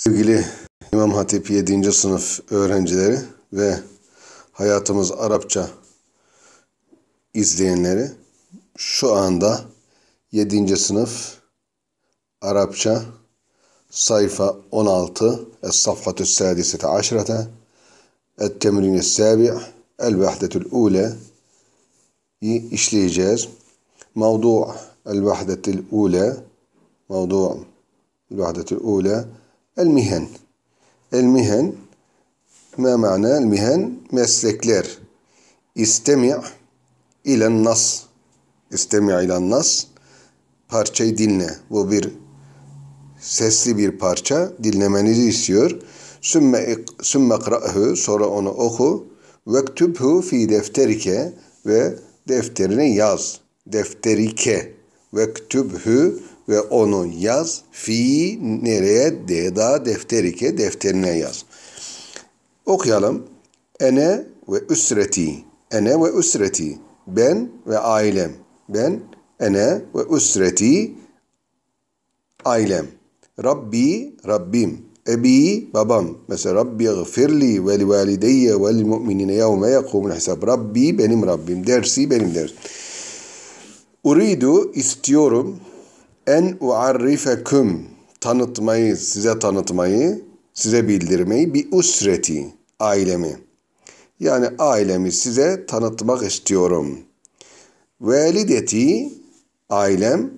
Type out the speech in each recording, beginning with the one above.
Sevgili İmam Hatip 7. sınıf öğrencileri ve Hayatımız Arapça izleyenleri şu anda 7. sınıf Arapça sayfa 16 Es-Safhatü Sadisete Aşrete Et-Temrin Sabi' El-Vahdetül Ule'yi işleyeceğiz. Mevdu' El-Vahdetül Ule Mevdu' El-Vahdetül Ule El-mihen. El-mihen. Ma ma'na el-mihen? Meslekler. İstemi' ilen nas. İstemi' ilen nas. Parçayı dinle. Bu bir sesli bir parça. Dinlemenizi istiyor. Sümme, sümme kra'hu. Sonra onu oku. Vektübhu fi defterike. Ve defterine yaz. Defterike. Vektübhu ve onu yaz. Fi nereye? Deda defterike defterine yaz. Okuyalım. Ene ve üsreti. Ene ve üsreti. Ben ve ailem. Ben, ene ve üsreti ailem. Rabbi, Rabbim. Ebi, babam. Mesela Rabbi gıfirli ve li valideyye vel mu'minine yevme yekumun hesab. Rabbi benim Rabbim. Dersi benim ders. Uridu istiyorum. En uarrifeküm tanıtmayı, size tanıtmayı, size bildirmeyi bir usreti, ailemi. Yani ailemi size tanıtmak istiyorum. Velideti ailem,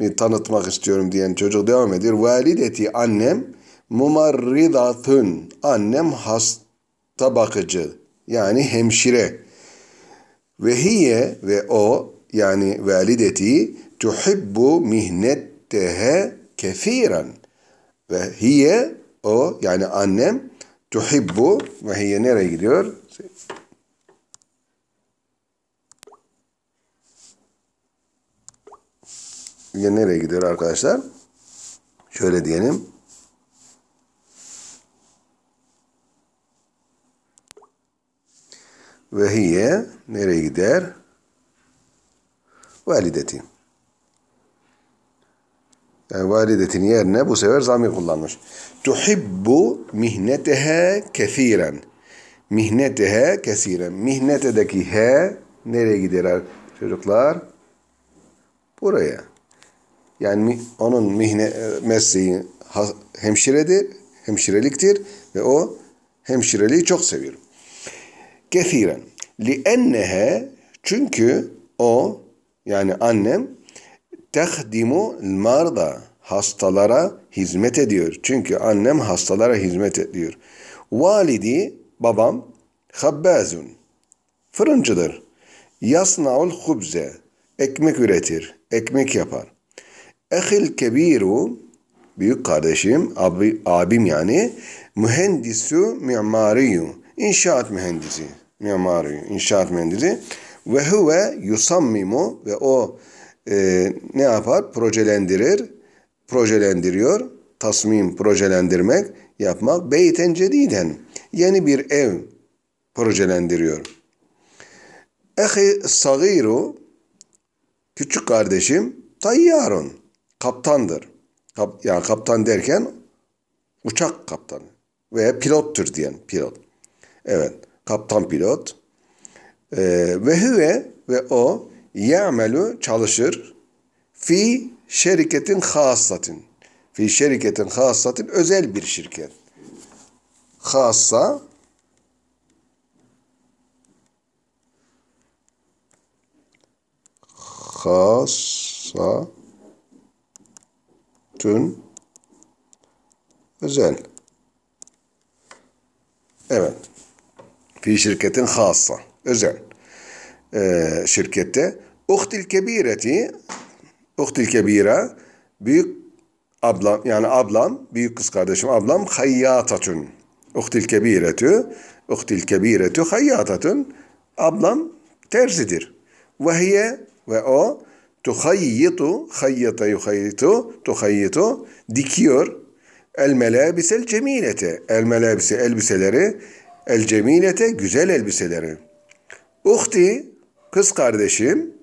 e, tanıtmak istiyorum diyen çocuk devam ediyor. Valideti, annem, mumarridatun, annem hasta bakıcı, yani hemşire. Ve hiye ve o, yani valideti, tuhibbu mihnettehe kefiren. Ve hiye o yani annem tuhibbu ve hiye nereye gidiyor? Hiye nereye gidiyor arkadaşlar? Şöyle diyelim. Ve hiye nereye gider? Valideti. Yani validetinin yerine bu sefer zamir kullanmış. Tuhibbu mihnetehe kesiren. Mihnetehe kesiren. Mihnetedeki he nereye gider çocuklar? Buraya. Yani onun mihne, e, mesleği hemşiredir, hemşireliktir ve o hemşireliği çok seviyorum. Kesiren. Li'ennehe çünkü o yani annem tehdimu marda hastalara hizmet ediyor. Çünkü annem hastalara hizmet ediyor. Validi babam habbazun fırıncıdır. Yasnaul hubze ekmek üretir, ekmek yapar. Ehil kebiru büyük kardeşim, abi, abim yani mühendisü mimariyu inşaat mühendisi mimariyu inşaat mühendisi ve huve yusammimu ve o e, ne yapar? Projelendirir, projelendiriyor. Tasmim, projelendirmek, yapmak. Beyten cediden, yeni bir ev projelendiriyor. Ehi sagiru, küçük kardeşim, tayyarun, kaptandır. Kap, yani kaptan derken uçak kaptanı veya pilottur diyen pilot. Evet, kaptan pilot. Ee, ve hüve ve o ya'melu çalışır fi şirketin hassatin. Fi şirketin hassatin özel bir şirket. Hassa hassa tün özel. Evet. Fi şirketin hassa. Özel e, şirkette. Uhtil kebireti, uhtil kebira, büyük ablam, yani ablam, büyük kız kardeşim ablam, hayyatatun. Uhtil kebiretü, uhtil kebiretü hayyatatun. Ablam terzidir. Vehiye ve o tuhayyitu, hayyata yuhayyitu, tuhayyitu, dikiyor. El melabisel cemilete, el melabise elbiseleri, el cemilete güzel elbiseleri. Uhti kız kardeşim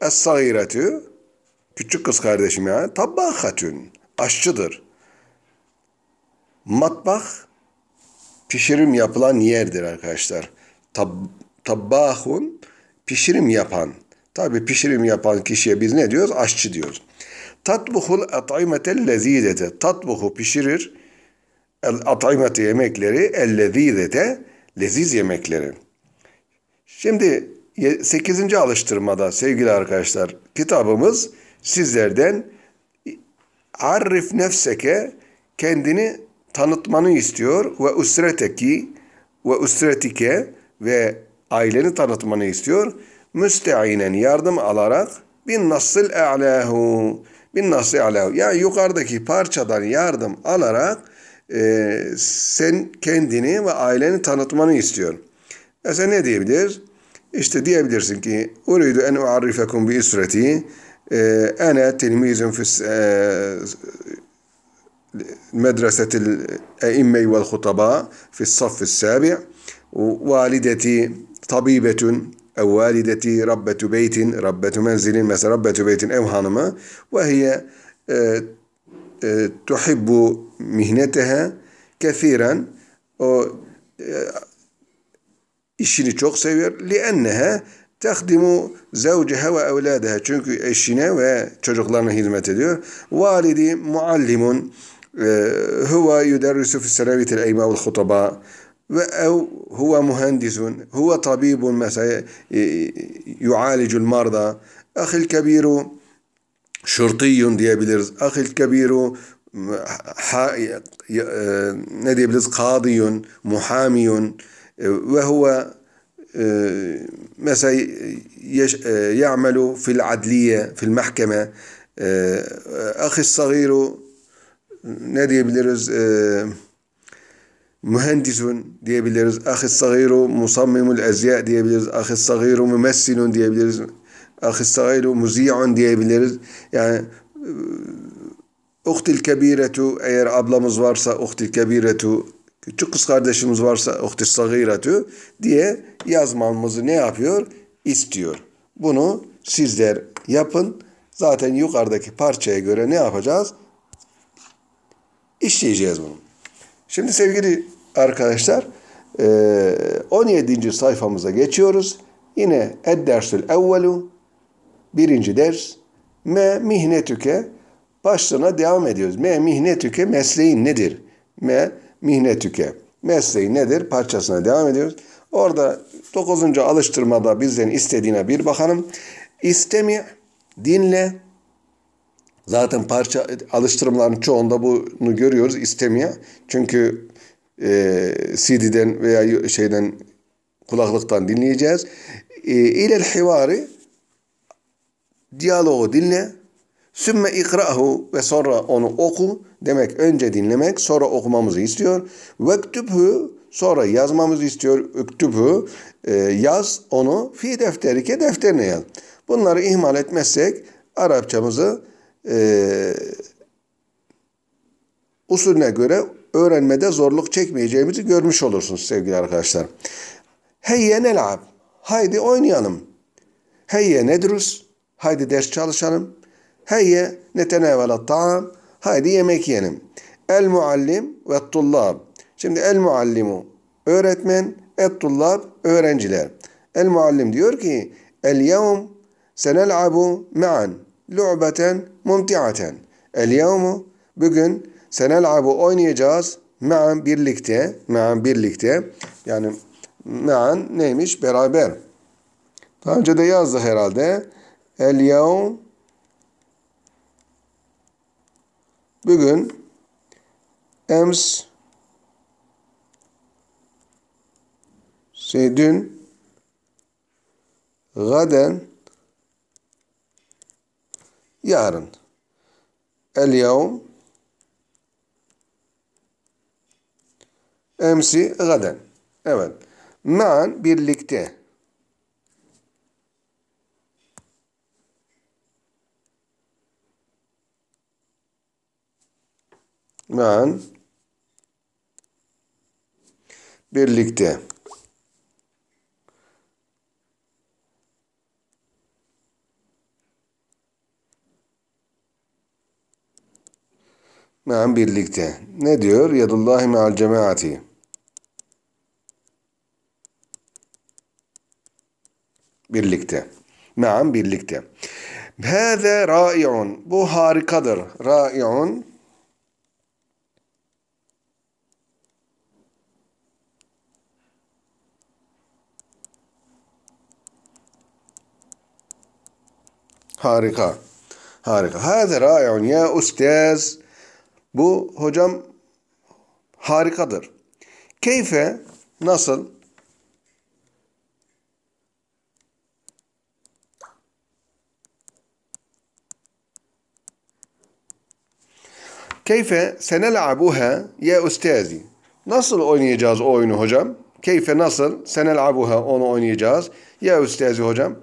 Es-Sagiretü küçük kız kardeşim yani tabakatün aşçıdır. Matbah pişirim yapılan yerdir arkadaşlar. Tab tabbahun pişirim yapan. Tabi pişirim yapan kişiye biz ne diyoruz? Aşçı diyoruz. Tatbuhul at'imetel lezidete. Tatbuhu pişirir. El at'imete yemekleri. El lezidete. Leziz yemekleri. Şimdi 8. alıştırmada sevgili arkadaşlar kitabımız sizlerden arif nefseke kendini tanıtmanı istiyor ve usreteki ve usretike ve aileni tanıtmanı istiyor. Müsteinen yardım alarak bin nasıl e'lahu bin nasıl e'lahu yani yukarıdaki parçadan yardım alarak e, sen kendini ve aileni tanıtmanı istiyor. Mesela ne diyebilir? اشتديyebilirsin ki أريد أن أعرفكم بأسرتي آه، أنا تلميذ في آه، مدرسة الأئمة والخطباء في الصف السابع والدتي طبيبة أو والدتي ربة بيت ربة منزل مثلا ربة بيت أو هانما وهي آه، تحب مهنتها كثيرا işini çok seviyor. لِأَنَّهَا تَخْدِمُ زَوْجِهَا وَاَوْلَادَهَا Çünkü eşine ve çocuklarına hizmet ediyor. Validi muallimun e, huve yüderrisu fi seravitil eymâul hutaba ve ev huve mühendisun huve tabibun mesela yualicul marda ahil kebiru şurtiyun diyebiliriz. Ahil kebiru ha, e, ne diyebiliriz? Kadiyun, muhamiyun, وهو آه، آه، يعمل في العدلية في المحكمة آه، أخي الصغير نادي بليرز مهندس ديابيليرز أخي الصغير مصمم الأزياء ديابيليرز أخي الصغير ممثل ديابيليرز أخي الصغير مذيع ديابيليرز يعني أختي الكبيرة أير أبلا مزوارسا أختي الكبيرة küçük kız kardeşimiz varsa uhtis sagira diye yazmamızı ne yapıyor? istiyor. Bunu sizler yapın. Zaten yukarıdaki parçaya göre ne yapacağız? İşleyeceğiz bunu. Şimdi sevgili arkadaşlar 17. sayfamıza geçiyoruz. Yine ed Eddersül Evvelu birinci ders Me mihnetüke başlığına devam ediyoruz. Me mihnetüke mesleğin nedir? Me mihnetüke. Mesleği nedir? Parçasına devam ediyoruz. Orada 9. alıştırmada bizden istediğine bir bakalım. İstemi dinle. Zaten parça alıştırmaların çoğunda bunu görüyoruz istemiyor. Çünkü e, CD'den veya şeyden kulaklıktan dinleyeceğiz. E, İlel hivari diyaloğu dinle. Sümme ikrahu ve sonra onu oku. Demek önce dinlemek sonra okumamızı istiyor. Vektübhü sonra yazmamızı istiyor. Üktübhü e, yaz onu fi defteri defterike defterine yaz. Bunları ihmal etmezsek Arapçamızı e, usulüne göre öğrenmede zorluk çekmeyeceğimizi görmüş olursunuz sevgili arkadaşlar. Heyye nelab. Haydi oynayalım. Heyye nedrus. Haydi ders çalışalım. Heyye netenevele ta'am. Haydi yemek yiyelim. El muallim ve tullab. Şimdi el muallimu öğretmen, et tullab öğrenciler. El muallim diyor ki el yevm senel'abu me'an lu'beten mumti'aten. El yevmu bugün senel'abu oynayacağız me'an birlikte. Me'an birlikte. Yani me'an neymiş? Beraber. Daha önce de yazdı herhalde. El yevm bugün, ems, şey dün, gaden, yarın. El yevm, emsi, gaden. Evet. Man birlikte. ben birlikte Me'an birlikte. Ne diyor? Yadullahi me'al cemaati. Birlikte. Me'an birlikte. Bu harikadır. Ra'i'un Harika. Harika. Hâze râi'un ya ustaz. Bu hocam harikadır. Keyfe nasıl? Keyfe senelabuha ya ustazi. Nasıl oynayacağız o oyunu hocam? Keyfe nasıl senelabuha onu oynayacağız. Ya ustazi hocam.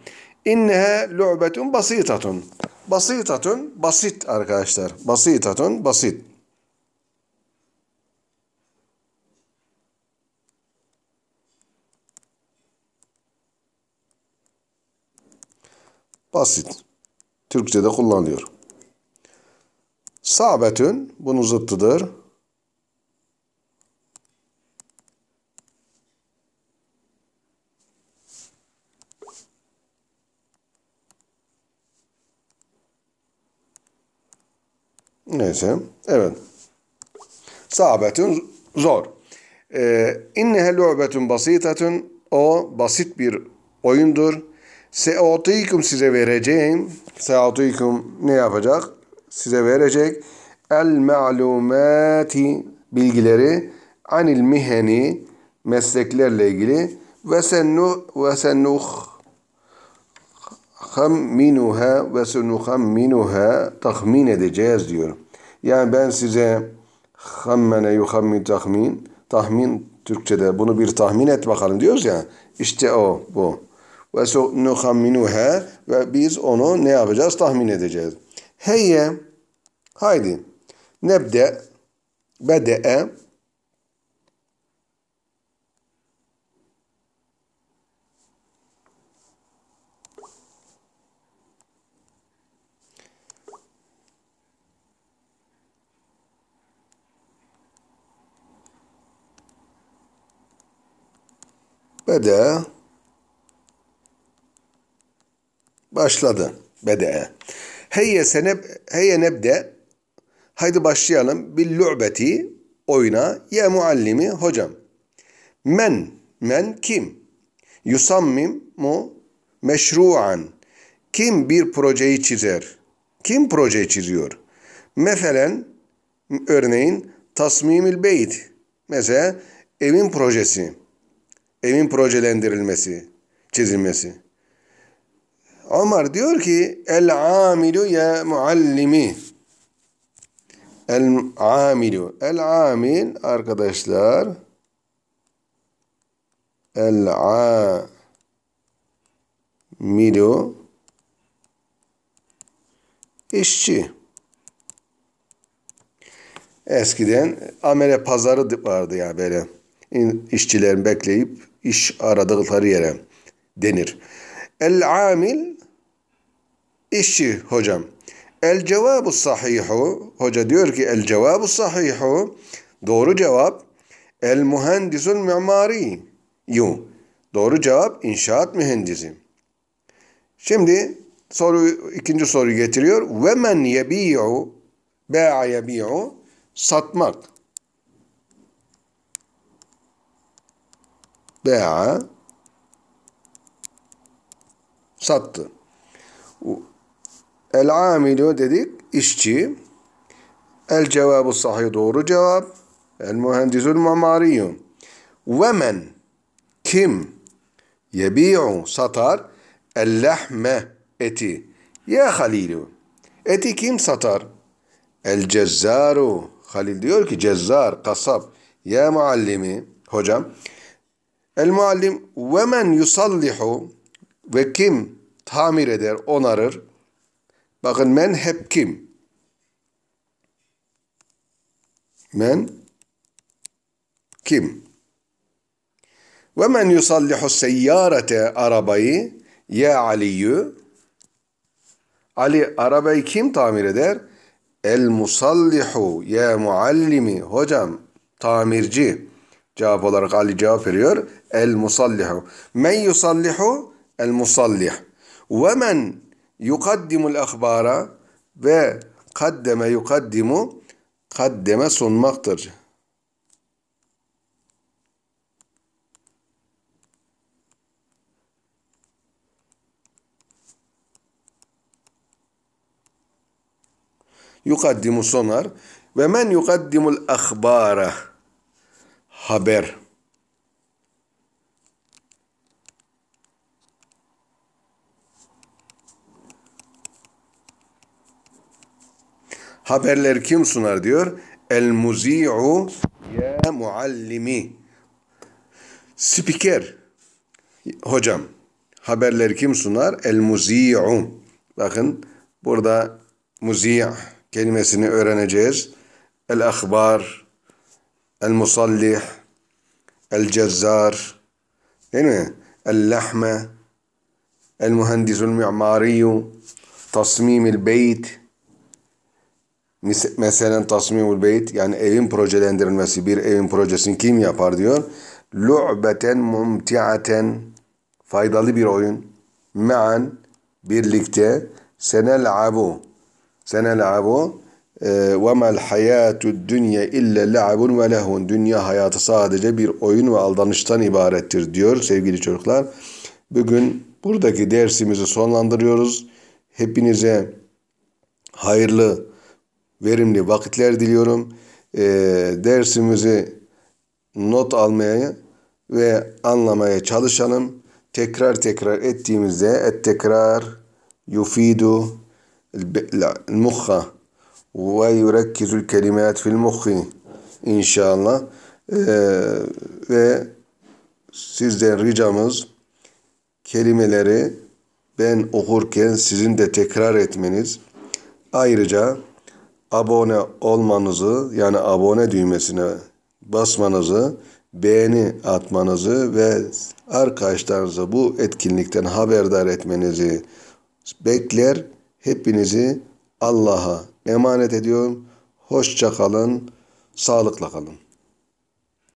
İnneha lu'betun basitatun. Basitatun basit arkadaşlar. Basitatun basit. Basit. Türkçe'de kullanılıyor. Sabetün bunun zıttıdır. Neyse. Evet. Sahabetün zor. Ee, İnnehe lu'betün basitetün. O basit bir oyundur. Se'utikum size vereceğim. Se'utikum ne yapacak? Size verecek. El me'lumati bilgileri anil miheni mesleklerle ilgili ve sennu ve sennuh hamminuha ve senuhamminuha tahmin edeceğiz diyor. Yani ben size hammene yuhammin tahmin, tahmin Türkçe'de bunu bir tahmin et bakalım diyoruz ya. İşte o bu. Ve nuhamminuhe ve biz onu ne yapacağız? Tahmin edeceğiz. Heyye haydi nebde bede'e Bede başladı. Bede. Heye seneb heyye nebde haydi başlayalım. bir lu'beti oyuna ya muallimi hocam. Men men kim? Yusammim mu meşru'an. Kim bir projeyi çizer? Kim proje çiziyor? Meselen örneğin tasmimil beyt. Mesela evin projesi evin projelendirilmesi, çizilmesi. Ömer diyor ki el amilu ya muallimi. El amilu. El amil arkadaşlar el amilu işçi. Eskiden amele pazarı vardı ya böyle. İşçilerin bekleyip iş aradıkları yere denir. El amil işçi hocam. El cevabu sahihu hoca diyor ki el cevabu sahihu doğru cevap el mühendisul mimari yu doğru cevap inşaat mühendisi. Şimdi soru ikinci soruyu getiriyor. Ve men yebi'u ba'a yebi'u satmak Bea sattı. El amilu dedik işçi. El cevabu sahih doğru cevap. El mühendisül mamariyyum. Ve men kim yebi'u satar el lehme eti. Ya halilu. Eti kim satar? El cezzaru. Halil diyor ki cezzar, kasap. Ya muallimi. Hocam. El muallim ve men yusallihu ve kim tamir eder, onarır. Bakın men hep kim? Men kim? Ve men yusallihu seyyarete arabayı ya Aliyyü Ali arabayı kim tamir eder? El musallihu ya muallimi hocam tamirci cevap olarak Ali cevap veriyor. المصلح من يصلح المصلح ومن يقدم الأخبار قدم يقدم قدم ثم يقدم سونار ومن يقدم الأخبار خبر Haberler kim sunar diyor? El muzi'u ya muallimi. Spiker. Hocam. Haberler kim sunar? El muzi'u. Bakın burada muzi' kelimesini öğreneceğiz. El ahbar, el musallih, el cezzar, değil mi? El lahme, el mühendisul mi'mariyu, tasmimil beyt, Mesela tasmimul beyt yani evin projelendirilmesi bir evin projesini kim yapar diyor. Lu'beten mumti'aten faydalı bir oyun. Me'an birlikte senel'abu senel'abu e, وَمَا dünya, illa اِلَّا ve lehun Dünya hayatı sadece bir oyun ve aldanıştan ibarettir diyor sevgili çocuklar. Bugün buradaki dersimizi sonlandırıyoruz. Hepinize hayırlı verimli vakitler diliyorum. E, dersimizi not almaya ve anlamaya çalışalım. Tekrar tekrar ettiğimizde et tekrar yufidu muhha ve yurekkizul kelimat fil muhhi inşallah. Ee, ve sizden ricamız kelimeleri ben okurken sizin de tekrar etmeniz. Ayrıca abone olmanızı yani abone düğmesine basmanızı, beğeni atmanızı ve arkadaşlarınızı bu etkinlikten haberdar etmenizi bekler. Hepinizi Allah'a emanet ediyorum. Hoşça kalın, sağlıkla kalın.